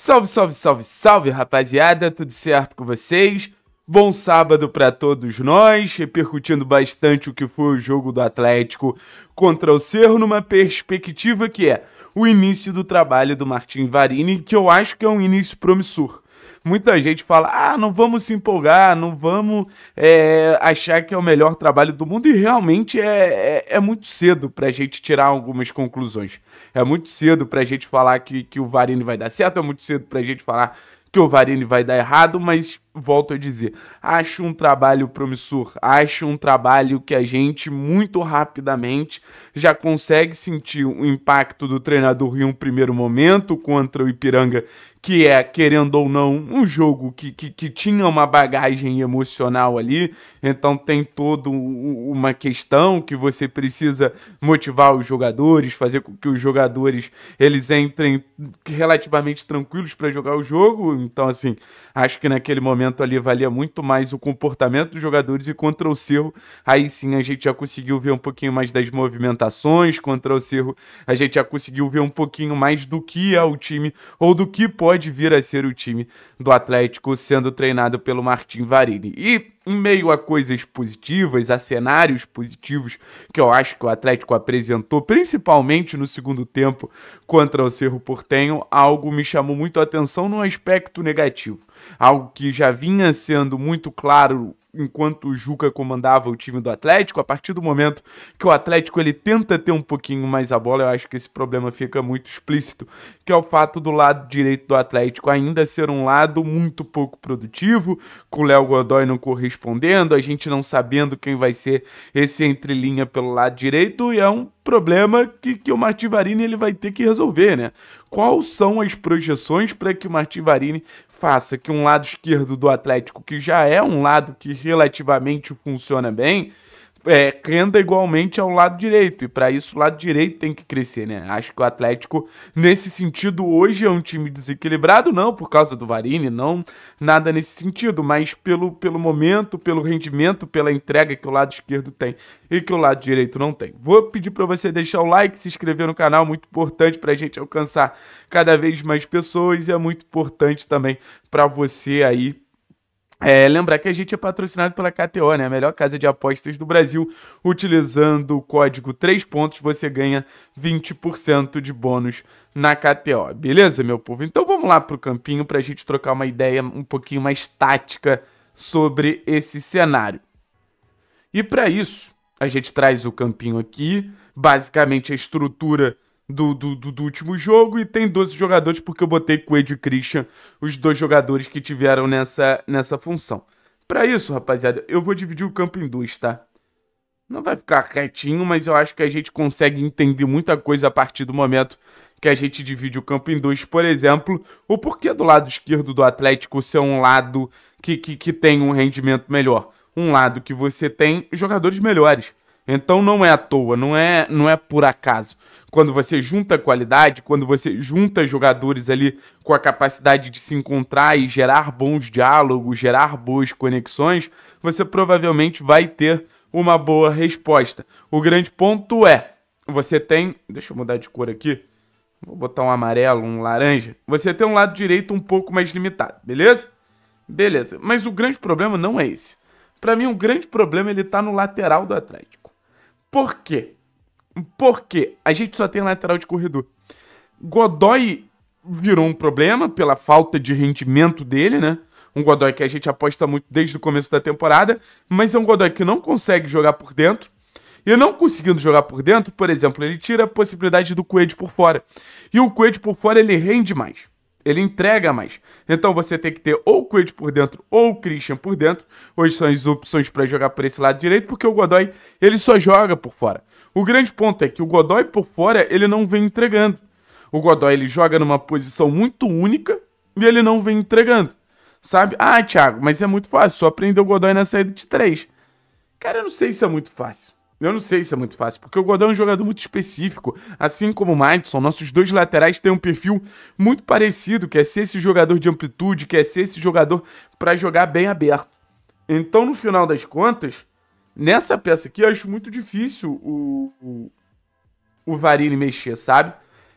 Salve, salve, salve, salve, rapaziada, tudo certo com vocês? Bom sábado para todos nós, repercutindo bastante o que foi o jogo do Atlético contra o Cerro numa perspectiva que é o início do trabalho do Martin Varini, que eu acho que é um início promissor muita gente fala: ah, não vamos se empolgar, não vamos é, achar que é o melhor trabalho do mundo, e realmente é, é, é muito cedo para a gente tirar algumas conclusões. É muito cedo para a gente falar que, que o Varini vai dar certo, é muito cedo para a gente falar que o Varini vai dar errado, mas volto a dizer, acho um trabalho promissor, acho um trabalho que a gente muito rapidamente já consegue sentir o impacto do treinador em um primeiro momento contra o Ipiranga, que é, querendo ou não, um jogo que, que, que tinha uma bagagem emocional ali, então tem toda uma questão que você precisa motivar os jogadores, fazer com que os jogadores eles entrem relativamente tranquilos para jogar o jogo, então assim, Acho que naquele momento ali valia muito mais o comportamento dos jogadores e contra o Cerro, aí sim a gente já conseguiu ver um pouquinho mais das movimentações, contra o Cerro a gente já conseguiu ver um pouquinho mais do que é o time ou do que pode vir a ser o time do Atlético sendo treinado pelo Martin Varini. E em meio a coisas positivas, a cenários positivos que eu acho que o Atlético apresentou, principalmente no segundo tempo contra o Cerro Portenho, algo me chamou muito a atenção no aspecto negativo. Algo que já vinha sendo muito claro enquanto o Juca comandava o time do Atlético, a partir do momento que o Atlético ele tenta ter um pouquinho mais a bola, eu acho que esse problema fica muito explícito, que é o fato do lado direito do Atlético ainda ser um lado muito pouco produtivo, com o Léo Godoy não correspondendo, a gente não sabendo quem vai ser esse entrelinha pelo lado direito, e é um problema que, que o Martivarini ele vai ter que resolver, né? Quais são as projeções para que o Martivarini faça que um lado esquerdo do Atlético, que já é um lado que relativamente funciona bem, é, renda igualmente ao lado direito. E para isso, o lado direito tem que crescer, né? Acho que o Atlético, nesse sentido, hoje é um time desequilibrado, não por causa do Varini, não nada nesse sentido, mas pelo, pelo momento, pelo rendimento, pela entrega que o lado esquerdo tem e que o lado direito não tem. Vou pedir para você deixar o like, se inscrever no canal, muito importante para a gente alcançar cada vez mais pessoas e é muito importante também para você aí é, lembrar que a gente é patrocinado pela KTO, né? A melhor casa de apostas do Brasil. Utilizando o código 3 pontos, você ganha 20% de bônus na KTO. Beleza, meu povo? Então vamos lá pro campinho pra gente trocar uma ideia um pouquinho mais tática sobre esse cenário. E para isso, a gente traz o campinho aqui, basicamente a estrutura do, do, do, último jogo e tem 12 jogadores, porque eu botei Coelho e Christian, os dois jogadores que tiveram nessa, nessa função. Para isso, rapaziada, eu vou dividir o campo em dois, tá? Não vai ficar retinho, mas eu acho que a gente consegue entender muita coisa a partir do momento que a gente divide o campo em dois, por exemplo, o porquê do lado esquerdo do Atlético ser um lado que, que, que tem um rendimento melhor. Um lado que você tem jogadores melhores então não é à toa, não é, não é por acaso. Quando você junta qualidade, quando você junta jogadores ali com a capacidade de se encontrar e gerar bons diálogos, gerar boas conexões, você provavelmente vai ter uma boa resposta. O grande ponto é, você tem, deixa eu mudar de cor aqui. Vou botar um amarelo, um laranja. Você tem um lado direito um pouco mais limitado, beleza? Beleza. Mas o grande problema não é esse. Para mim, o grande problema ele tá no lateral do Atlético. Por quê? Porque a gente só tem lateral de corredor. Godoy virou um problema pela falta de rendimento dele, né? Um Godoy que a gente aposta muito desde o começo da temporada, mas é um Godoy que não consegue jogar por dentro. E não conseguindo jogar por dentro, por exemplo, ele tira a possibilidade do Coelho por fora. E o Coelho por fora ele rende mais. Ele entrega mais. Então você tem que ter ou o Quid por dentro ou o Christian por dentro. Hoje são as opções para jogar por esse lado direito, porque o Godoy ele só joga por fora. O grande ponto é que o Godoy por fora ele não vem entregando. O Godoy ele joga numa posição muito única e ele não vem entregando. Sabe? Ah, Thiago, mas é muito fácil, só prender o Godoy na saída de três. Cara, eu não sei se é muito fácil. Eu não sei se é muito fácil, porque o Godão é um jogador muito específico. Assim como o Madison, nossos dois laterais têm um perfil muito parecido, que é ser esse jogador de amplitude, que é ser esse jogador para jogar bem aberto. Então, no final das contas, nessa peça aqui, eu acho muito difícil o, o, o Varini mexer, sabe?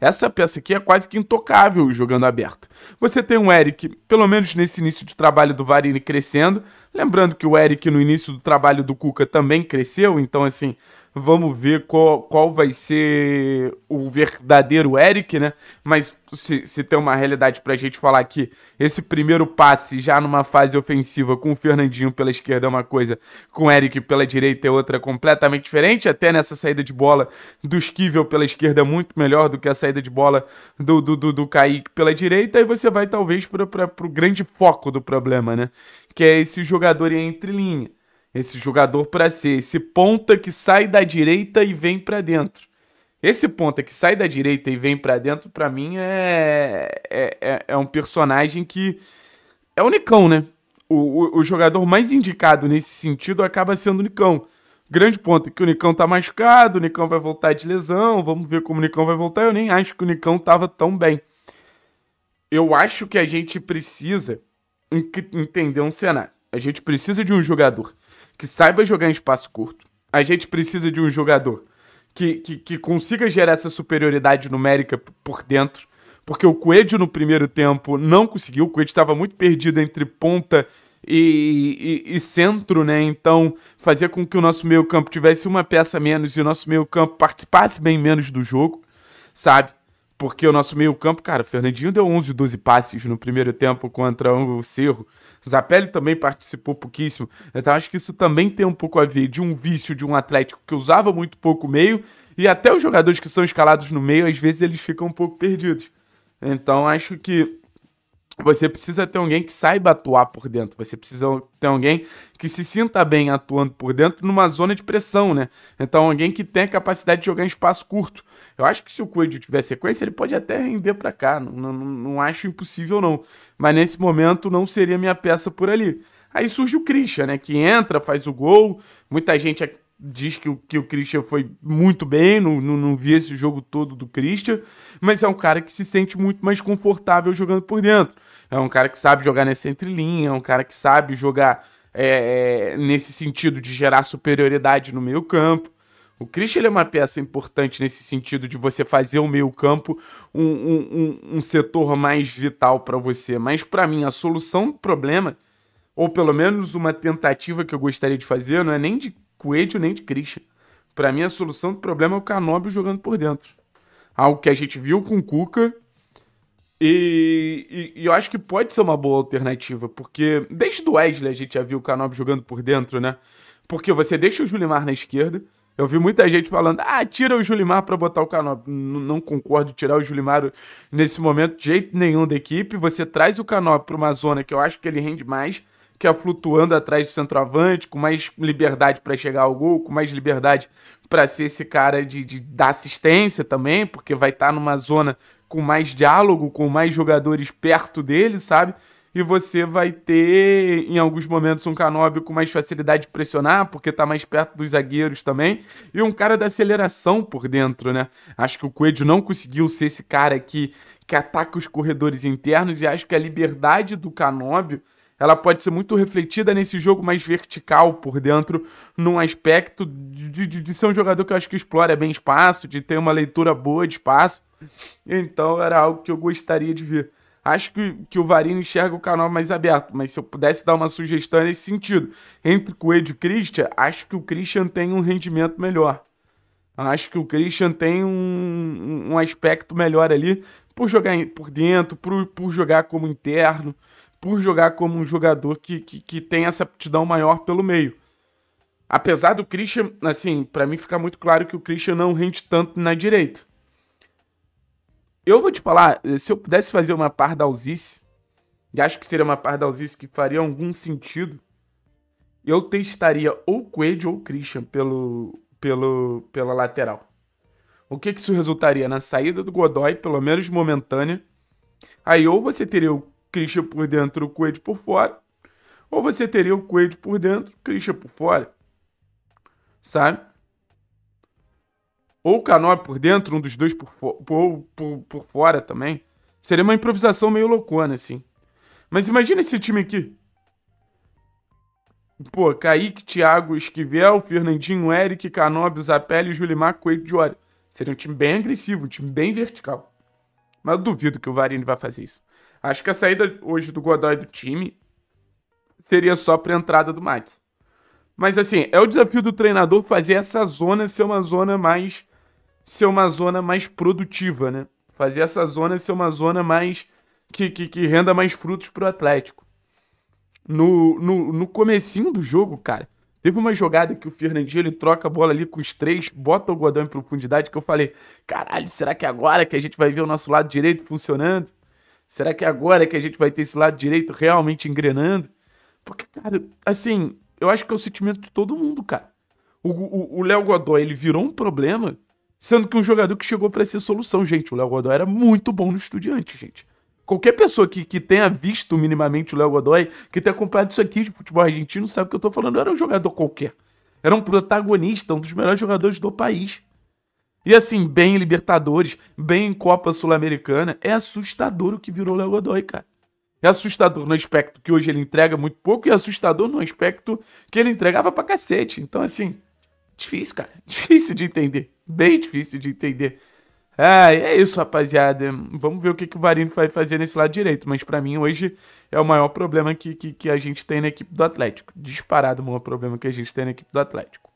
Essa peça aqui é quase que intocável jogando aberta. Você tem um Eric, pelo menos nesse início de trabalho do Varini, crescendo. Lembrando que o Eric no início do trabalho do Cuca também cresceu, então assim, Vamos ver qual, qual vai ser o verdadeiro Eric, né? Mas se, se tem uma realidade pra gente falar que esse primeiro passe já numa fase ofensiva com o Fernandinho pela esquerda é uma coisa, com o Eric pela direita é outra completamente diferente, até nessa saída de bola do Esquivel pela esquerda é muito melhor do que a saída de bola do, do, do, do Kaique pela direita, e você vai talvez para o grande foco do problema, né? Que é esse jogador entre linha. Esse jogador para ser esse ponta que sai da direita e vem para dentro. Esse ponta que sai da direita e vem para dentro, para mim, é, é, é, é um personagem que é o Nicão, né? O, o, o, jogador mais indicado nesse sentido acaba sendo o Nicão. Grande ponto é que o Nicão tá machucado, o Nicão vai voltar de lesão, vamos ver como o Nicão vai voltar. Eu nem acho que o Nicão tava tão bem. Eu acho que a gente precisa entender um cenário. A gente precisa de um jogador que saiba jogar em espaço curto. A gente precisa de um jogador que, que, que consiga gerar essa superioridade numérica por dentro, porque o Coelho no primeiro tempo não conseguiu, o Coelho estava muito perdido entre ponta e, e, e, centro, né? Então fazia com que o nosso meio campo tivesse uma peça menos e o nosso meio campo participasse bem menos do jogo, sabe? Porque o nosso meio-campo, cara, o Fernandinho deu 11, 12 passes no primeiro tempo contra o Cerro. Zapelli também participou pouquíssimo. Então acho que isso também tem um pouco a ver de um vício de um Atlético que usava muito pouco meio. E até os jogadores que são escalados no meio, às vezes eles ficam um pouco perdidos. Então acho que você precisa ter alguém que saiba atuar por dentro. Você precisa ter alguém que se sinta bem atuando por dentro numa zona de pressão, né? Então, alguém que tenha capacidade de jogar em espaço curto. Eu acho que se o Coelho tiver sequência, ele pode até render para cá. Não, não, não acho impossível, não. Mas nesse momento, não seria minha peça por ali. Aí surge o Christian, né? Que entra, faz o gol. Muita gente é, diz que o, que o Christian foi muito bem, não, não, não, vi esse jogo todo do Christian, mas é um cara que se sente muito mais confortável jogando por dentro é um cara que sabe jogar nessa entrelinha, é um cara que sabe jogar é, é, nesse sentido de gerar superioridade no meio campo. O Christian é uma peça importante nesse sentido de você fazer o meio campo um, um, um, setor mais vital para você. Mas para mim, a solução do problema, ou pelo menos uma tentativa que eu gostaria de fazer, não é nem de Coelho nem de Christian. Para mim, a solução do problema é o Canóbio jogando por dentro. Algo que a gente viu com o Cuca e, e, e, eu acho que pode ser uma boa alternativa, porque desde o Wesley a gente já viu o Canob jogando por dentro, né? Porque você deixa o Julimar na esquerda. Eu vi muita gente falando, ah, tira o Julimar para botar o Canob. não concordo tirar o Julimar nesse momento de jeito nenhum da equipe. Você traz o Canob para uma zona que eu acho que ele rende mais, que é flutuando atrás do centroavante, com mais liberdade para chegar ao gol, com mais liberdade para ser esse cara de, de, dar assistência também, porque vai estar tá numa zona com mais diálogo, com mais jogadores perto dele, sabe? E você vai ter, em alguns momentos, um Canobio com mais facilidade de pressionar, porque tá mais perto dos zagueiros também. E um cara da aceleração por dentro, né? Acho que o Coelho não conseguiu ser esse cara que, que ataca os corredores internos. E acho que a liberdade do Canobio ela pode ser muito refletida nesse jogo mais vertical por dentro, num aspecto de, de, de, ser um jogador que eu acho que explora bem espaço, de ter uma leitura boa de espaço. Então era algo que eu gostaria de ver. Acho que, que o Varino enxerga o canal mais aberto, mas se eu pudesse dar uma sugestão nesse sentido, entre Coelho e Christian, acho que o Christian tem um rendimento melhor. Acho que o Christian tem um, um aspecto melhor ali por jogar por dentro, por, por jogar como interno por jogar como um jogador que, que, que tem essa aptidão maior pelo meio. Apesar do Christian, assim, para mim fica muito claro que o Christian não rende tanto na direita. Eu vou te falar, se eu pudesse fazer uma pardalzice, e acho que seria uma pardalzice que faria algum sentido, eu testaria ou Coelho ou Christian pelo, pelo, pela lateral. O que, que isso resultaria? Na saída do Godoy, pelo menos momentânea. Aí ou você teria o Christian por dentro, o Coelho por fora. Ou você teria o Coelho por dentro, o Christian por fora. Sabe? Ou o Canoa por dentro, um dos dois por, por, por, por fora também. Seria uma improvisação meio loucona, assim. Mas imagina esse time aqui. Pô, Kaique, Thiago, Esquivel, Fernandinho, Eric, Canobi, Zapelli, Julimar, Coelho, de Diori. Seria um time bem agressivo, um time bem vertical. Mas eu duvido que o Varini vai fazer isso. Acho que a saída hoje do Godoy do time seria só para entrada do Matos. Mas assim, é o desafio do treinador fazer essa zona ser uma zona mais ser uma zona mais produtiva, né? Fazer essa zona ser uma zona mais que, que, que renda mais frutos pro Atlético. No, no, no comecinho do jogo, cara, teve uma jogada que o Fernandinho ele troca a bola ali com os três, bota o Godão em profundidade, que eu falei, caralho, será que é agora que a gente vai ver o nosso lado direito funcionando? Será que agora é que a gente vai ter esse lado direito realmente engrenando? Porque, cara, assim, eu acho que é o sentimento de todo mundo, cara. O Léo Godoy, ele virou um problema, sendo que um jogador que chegou para ser solução, gente. O Léo Godoy era muito bom no estudiante, gente. Qualquer pessoa que, que tenha visto minimamente o Léo Godoy, que tenha acompanhado isso aqui de futebol argentino, sabe o que eu tô falando. era um jogador qualquer. Era um protagonista, um dos melhores jogadores do país. E assim, bem em Libertadores, bem em Copa Sul-Americana, é assustador o que virou o Léo Godoy, cara. É assustador no aspecto que hoje ele entrega muito pouco e é assustador no aspecto que ele entregava pra cacete. Então, assim, difícil, cara. Difícil de entender. Bem difícil de entender. Ah, é isso, rapaziada. Vamos ver o que, que o Varini vai fazer nesse lado direito. Mas para mim, hoje é o maior problema que, que, que a gente tem na equipe do Atlético. Disparado o maior problema que a gente tem na equipe do Atlético.